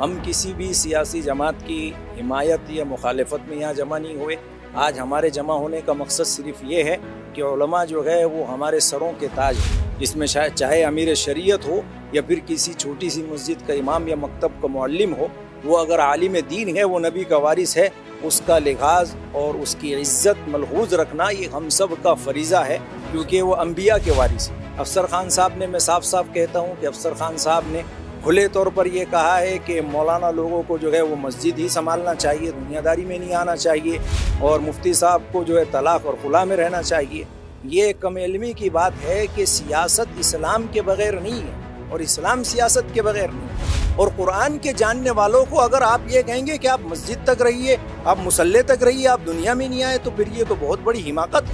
हम किसी भी सियासी जमात की हिमायत या मुखालफत में यहाँ जमा नहीं हुए आज हमारे जमा होने का मकसद सिर्फ ये है कि उलमा जो है वो हमारे सरों के ताज है इसमें शायद चाहे अमीर शरीयत हो या फिर किसी छोटी सी मस्जिद का इमाम या मकतब का मौलम हो वो अगर आलिम दीन है वो नबी का वारिस है उसका लिहाज और उसकी इज्जत मलहूज रखना ये हम सब का फरीज़ा है क्योंकि वो अम्बिया के वारिस है अफसर खान साहब ने मैं साफ साफ कहता हूँ कि अफसर खान साहब ने खुले तौर पर यह कहा है कि मौलाना लोगों को जो है वो मस्जिद ही संभालना चाहिए दुनियादारी में नहीं आना चाहिए और मुफ्ती साहब को जो है तलाक और खुला में रहना चाहिए ये कम इलमी की बात है कि सियासत इस्लाम के बगैर नहीं है और इस्लाम सियासत के बगैर नहीं है और कुरान के जानने वालों को अगर आप ये कहेंगे कि आप मस्जिद तक रहिए आप मुसल्ले तक रहिए आप दुनिया में नहीं आए तो फिर ये तो बहुत बड़ी हिमाकत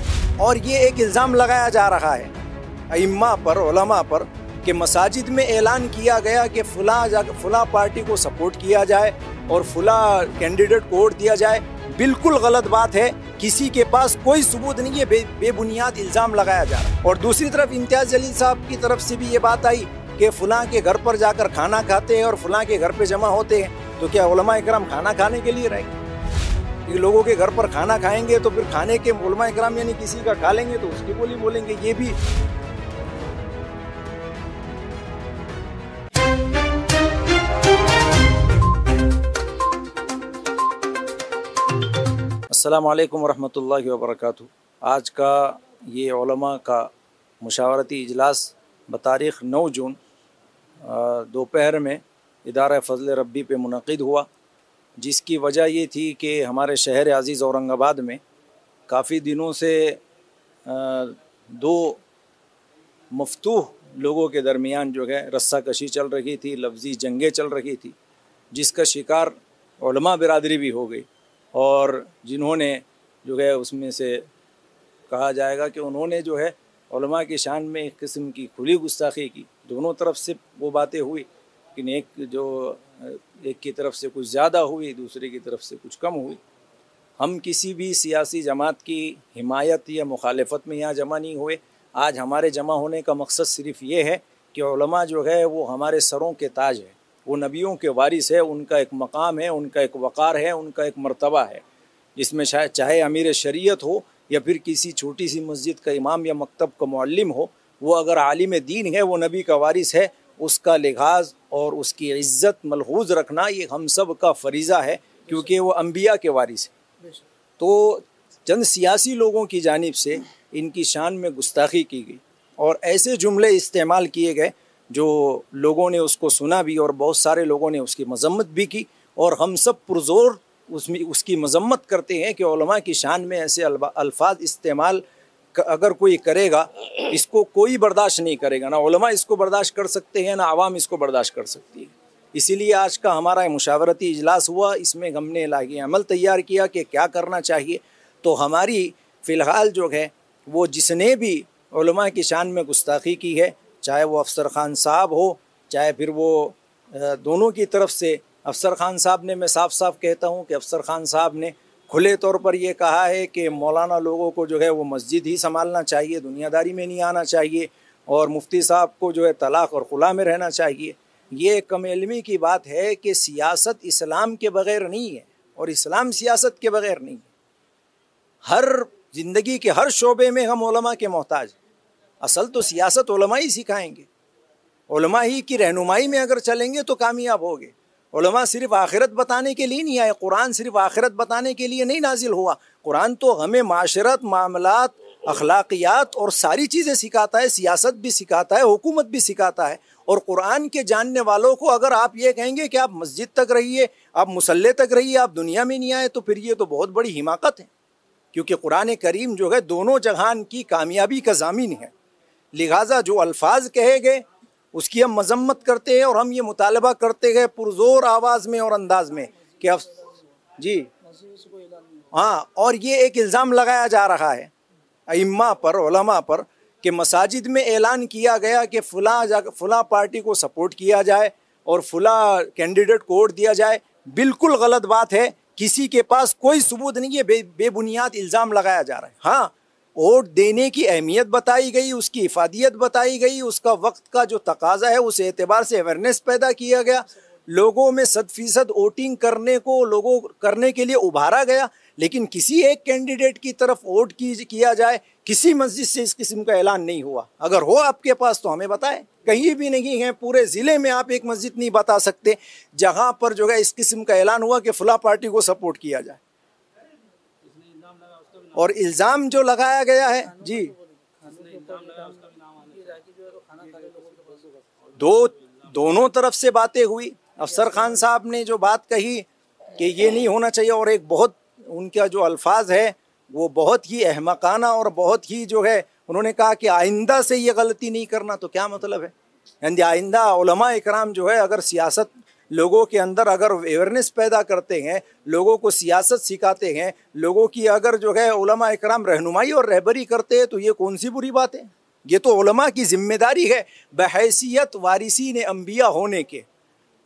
और ये एक इल्ज़ाम लगाया जा रहा है इम्मा पर ओलमा पर कि मसाजिद में ऐलान किया गया कि फुला फुला पार्टी को सपोर्ट किया जाए और फुला कैंडिडेट को वोट दिया जाए बिल्कुल गलत बात है किसी के पास कोई सबूत नहीं है बे, बेबुनियाद इल्ज़ाम लगाया जा रहा है और दूसरी तरफ इम्तियाज़ जलील साहब की तरफ से भी ये बात आई कि फलां के घर पर जाकर खाना खाते हैं और फलां के घर पर जमा होते हैं तो क्या उलमा इकराम खाना खाने के लिए रहेंगे लोगों के घर पर खाना खाएंगे तो फिर खाने के उलमा इकराम यानी किसी का खा लेंगे तो उसकी बोली बोलेंगे ये भी अस्सलाम वालेकुम रहमतुल्लाहि व बरकातहू आज का ये का मशावरती इजलास बतारीख़ नौ जून दोपहर में इदारा फजल रबी पे मुनद हुआ जिसकी वजह ये थी कि हमारे शहर अज़ीज़ औरंगाबाद में काफ़ी दिनों से दो मफतूह लोगों के दरमियान जो है रस्सा कशी चल रही थी लफ्ज़ी जंगें चल रही थी जिसका शिकार बिरादरी भी हो गई और जिन्होंने जो है उसमें से कहा जाएगा कि उन्होंने जो है उलमा की शान में एक किस्म की खुली गुस्ताखी की दोनों तरफ से वो बातें हुई लेकिन एक जो एक की तरफ से कुछ ज़्यादा हुई दूसरे की तरफ से कुछ कम हुई हम किसी भी सियासी जमात की हिमायत या मुखालफत में यहाँ जमा नहीं हुए आज हमारे जमा होने का मकसद सिर्फ ये है कि जो है वो हमारे सरों के ताज हैं वो नबियों के वारिस है उनका एक मकाम है उनका एक वक़ार है उनका एक मरतबा है जिसमें शायद चाहे अमीर शरीयत हो या फिर किसी छोटी सी मस्जिद का इमाम या मकतब का मालम हो वो अगर आलिम दीन है वो नबी का वारिस है उसका लिहाज और उसकी इज्जत मलहूज रखना ये हम सब का फरीज़ा है क्योंकि वो अम्बिया के वारिस है तो चंद सियासी लोगों की जानब से इनकी शान में गुस्ताखी की गई और ऐसे जुमले इस्तेमाल किए गए जो लोगों ने उसको सुना भी और बहुत सारे लोगों ने उसकी मजम्मत भी की और हम सब पुरजोर उसमें उसकी मजम्मत करते हैं कि की शान में ऐसे अल्फाज इस्तेमाल अगर कोई करेगा इसको कोई बर्दाश्त नहीं करेगा ना इसको बर्दाश्त कर सकते हैं ना आवाम इसको बर्दाश्त कर सकती है इसीलिए आज का हमारा मुशावरती इजलास हुआ इसमें हमने लागे अमल तैयार किया कि क्या करना चाहिए तो हमारी फ़िलहाल जो है वो जिसने भी की शान में गुस्ताखी की है चाहे वो अफसर ख़ान साहब हो चाहे फिर वो दोनों की तरफ से अफसर ख़ान साहब ने मैं साफ साफ कहता हूँ कि अफसर ख़ान साहब ने खुले तौर पर यह कहा है कि मौलाना लोगों को जो है वो मस्जिद ही संभालना चाहिए दुनियादारी में नहीं आना चाहिए और मुफ्ती साहब को जो है तलाक और खुला में रहना चाहिए ये कम इलमी की बात है कि सियासत इस्लाम के बग़ैर नहीं है और इस्लाम सियासत के बग़ैर नहीं है हर ज़िंदगी के हर शोबे में हम ओलमा के मोहताज हैं असल तो सियासत ओलमा ही सिखाएंगे ओलमा ही की रहनुमाई में अगर चलेंगे तो कामयाब होंगे ओलमा सिर्फ आखिरत बताने के लिए नहीं आए कुरान सिर्फ आखिरत बताने के लिए नहीं नाजिल हुआ कुरान तो हमें माशरत मामलात अखलाकियात और सारी चीज़ें सिखाता है सियासत भी सिखाता है हुकूमत भी सिखाता है और कुरान के जानने वालों को अगर आप ये कहेंगे कि आप मस्जिद तक रहिए आप मुसल्ले तक रहिए आप दुनिया में नहीं आए तो फिर ये तो बहुत बड़ी हिमाकत है क्योंकि कुरान करीम जो है दोनों जहान की कामयाबी का जामिन है लिहाजा जो अल्फाज कहे गए उसकी हम मजम्मत करते हैं और हम ये मुतालबा करते गए पुरजोर आवाज़ में और अंदाज में कि अफ... जी हाँ और ये एक इल्ज़ाम लगाया जा रहा है इम्मा पर ओलमा पर कि मसाजिद में ऐलान किया गया कि फ़ुला जा फ़ुला पार्टी को सपोर्ट किया जाए और फ़ुला कैंडिडेट को वोट दिया जाए बिल्कुल गलत बात है किसी के पास कोई सबूत नहीं है बे, बेबुनियाद इल्ज़ाम लगाया जा रहा है हाँ वोट देने की अहमियत बताई गई उसकी इफादियत बताई गई उसका वक्त का जो तकाजा है उस एतबार से अवेयरनेस पैदा किया गया लोगों में सद फीसद वोटिंग करने को लोगों करने के लिए उभारा गया लेकिन किसी एक कैंडिडेट की तरफ वोट की, किया जाए किसी मस्जिद से इस किस्म का ऐलान नहीं हुआ अगर हो आपके पास तो हमें बताएं कहीं भी नहीं है पूरे ज़िले में आप एक मस्जिद नहीं बता सकते जहां पर जो है इस किस्म का ऐलान हुआ कि फला पार्टी को सपोर्ट किया जाए और इल्ज़ाम जो लगाया गया है जी दो दोनों तरफ से बातें हुई अफसर खान साहब ने जो बात कही कि ये नहीं होना चाहिए और एक बहुत उनका जो अल्फाज है वो बहुत ही अहमकाना और बहुत ही जो है उन्होंने कहा कि आइंदा से ये गलती नहीं करना तो क्या मतलब है यानी आइंदा इकराम जो है अगर सियासत लोगों के अंदर अगर अवेयरनेस पैदा करते हैं लोगों को सियासत सिखाते हैं लोगों की अगर जो है उलमा इकराम रहनुमाई और रहबरी करते हैं तो ये कौन सी बुरी बात है ये तो उलमा की जिम्मेदारी है बहसीत वारिसी ने अम्बिया होने के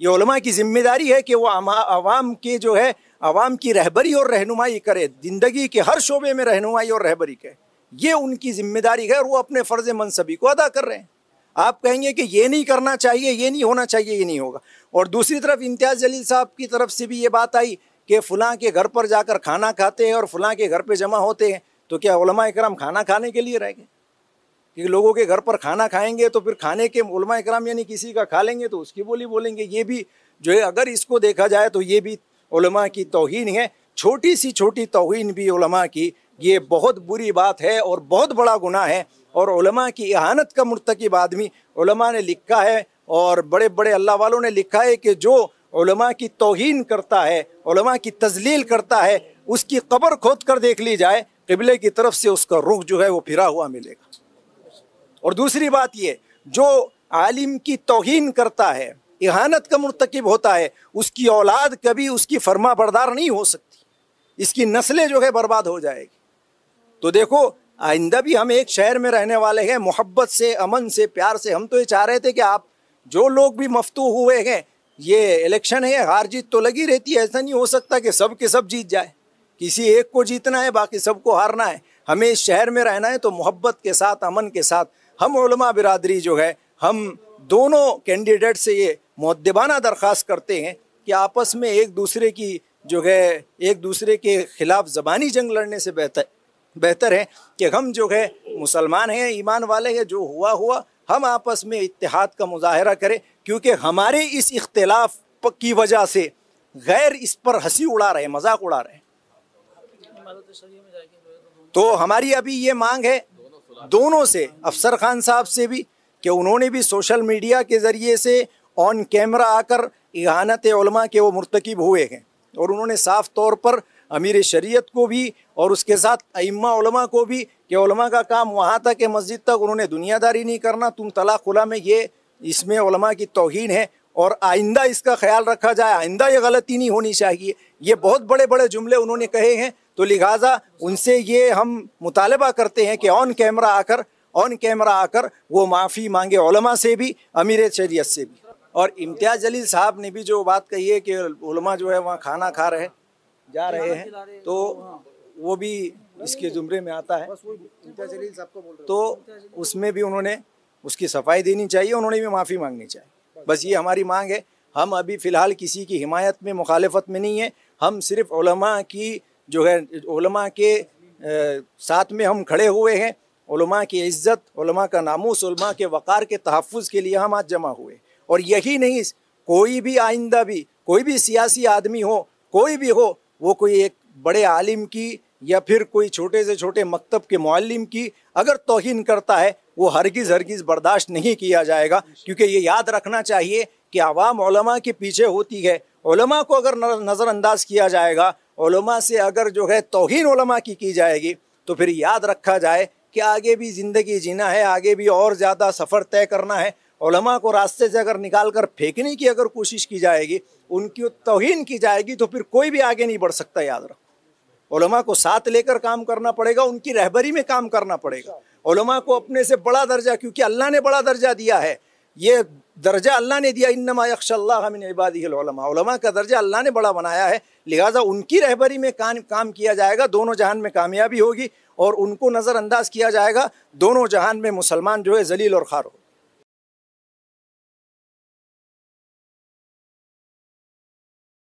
ये उलमा की जिम्मेदारी है कि वो आवाम के जो है आवाम की रहबरी और रहनुमाई करे ज़िंदगी के हर शोबे में रहनुमाई और रहबरी करे ये उनकी जिम्मेदारी है और वो अपने फ़र्ज़ मनसबी को अदा कर रहे हैं आप कहेंगे कि ये नहीं करना चाहिए ये नहीं होना चाहिए ये नहीं होगा और दूसरी तरफ इम्तियाज़ जलील साहब की तरफ से भी ये बात आई कि फ़लाँ के घर पर जाकर खाना खाते हैं और फ़लाँ के घर पर जमा होते हैं तो क्या कराम खाना खाने के लिए रह गए कि लोगों के घर पर खाना खाएंगे तो फिर खाने के कराम यानी किसी का खा लेंगे तो उसकी बोली बोलेंगे ये भी जो है अगर इसको देखा जाए तो ये भी की तोहन है छोटी सी छोटी तोहन भी की ये बहुत बुरी बात है और बहुत बड़ा गुना है और उलमा की इहानत का मुर्तकब आदमी उलमा ने लिखा है और बड़े बड़े अल्लाह वालों ने लिखा है कि जो उलमा की तोहन करता है उलमा की तजलील करता है उसकी कबर खोद कर देख ली जाए कबले की तरफ से उसका रुख जो है वो फिरा हुआ मिलेगा और दूसरी बात ये जो आलिम की तोहन करता है इहानत का मरतकब होता है उसकी औलाद कभी उसकी फर्मा बरदार नहीं हो सकती इसकी नस्लें जो है बर्बाद हो जाएगी तो देखो आइंदा भी हम एक शहर में रहने वाले हैं मोहब्बत से अमन से प्यार से हम तो ये चाह रहे थे कि आप जो लोग भी मफतू हुए हैं ये इलेक्शन है हार जीत तो लगी रहती है ऐसा नहीं हो सकता कि सब के सब जीत जाए किसी एक को जीतना है बाकी सबको हारना है हमें इस शहर में रहना है तो मोहब्बत के साथ अमन के साथ हम उलमा बिरादरी जो है हम दोनों कैंडिडेट से ये मुद्दबाना दरख्वास्त करते हैं कि आपस में एक दूसरे की जो है एक दूसरे के खिलाफ ज़बानी जंग लड़ने से बेहतर बेहतर है कि हम जो है मुसलमान हैं ईमान वाले हैं जो हुआ हुआ हम आपस में इतिहाद का मुजाहरा करें क्योंकि हमारे इस इख्तलाफ की वजह से गैर इस पर हंसी उड़ा रहे मजाक उड़ा रहे तो हमारी अभी ये मांग है दोनों से अफसर खान साहब से भी कि उन्होंने भी सोशल मीडिया के ज़रिए से ऑन कैमरा आकर इहानत के वो मुरतकब हुए हैं और उन्होंने साफ तौर पर अमीर शरीयत को भी और उसके साथ अम्मा को भी कि उलमा का काम वहाँ तक है मस्जिद तक उन्होंने दुनियादारी नहीं करना तुम तला खुला में ये इसमें उलमा की तोहन है और आइंदा इसका ख्याल रखा जाए आइंदा ये गलती नहीं होनी चाहिए ये बहुत बड़े बड़े जुमले उन्होंने कहे हैं तो लिहाजा उनसे ये हम मुतालबा करते हैं कि ऑन कैमरा आकर ऑन कैमरा आकर वो माफ़ी मांगे मांगेमा से भी अमीर शरीत से भी और इम्तियाज़ जलील साहब ने भी जो बात कही है कि जो है वहाँ खाना खा रहे हैं जा रहे हैं तो हाँ, हाँ। वो भी इसके जुमरे में आता है तो उसमें भी उन्होंने उसकी सफाई देनी चाहिए उन्होंने भी माफ़ी मांगनी चाहिए बस ये हमारी मांग है हम अभी फ़िलहाल किसी की हिमायत में मुखालफत में नहीं है हम सिर्फ उलमा की जो है उलमा के साथ में हम खड़े हुए हैं उलमा की इज्जत उलमा का नामोस उलमा के वक़ार के तहफ़ के लिए हम आज जमा हुए और यही नहीं कोई भी आइंदा भी कोई भी सियासी आदमी हो कोई भी हो वो कोई एक बड़े आलिम की या फिर कोई छोटे से छोटे मकतब के मालम की अगर तोहन करता है वो हरगिज़ हरगिज़ बर्दाश्त नहीं किया जाएगा क्योंकि ये याद रखना चाहिए कि आवाम ओलमा के पीछे होती है ओलमा को अगर नज़रअंदाज किया जाएगा ओलमा से अगर जो है तोहन ओलमा की की जाएगी तो फिर याद रखा जाए कि आगे भी ज़िंदगी जीना है आगे भी और ज़्यादा सफ़र तय करना है उलमा को रास्ते से अगर निकाल कर फेंकने की अगर कोशिश की जाएगी उनकी तोहन की जाएगी तो फिर कोई भी आगे नहीं बढ़ सकता याद रखो उलमा को साथ लेकर काम करना पड़ेगा उनकी रहबरी में काम करना पड़ेगा उलमा को अपने से बड़ा दर्जा क्योंकि अल्लाह ने बड़ा दर्जा दिया है ये दर्जा अल्लाह ने दिया इनमा यक्षमिन इबादीमा का दर्जा अल्लाह ने बड़ा बनाया है लिहाजा उनकी रहबरी में काम काम किया जाएगा दोनों जहान में कामयाबी होगी और उनको नज़रअंदाज किया जाएगा दोनों जहान में मुसलमान जो है जलील और खार हो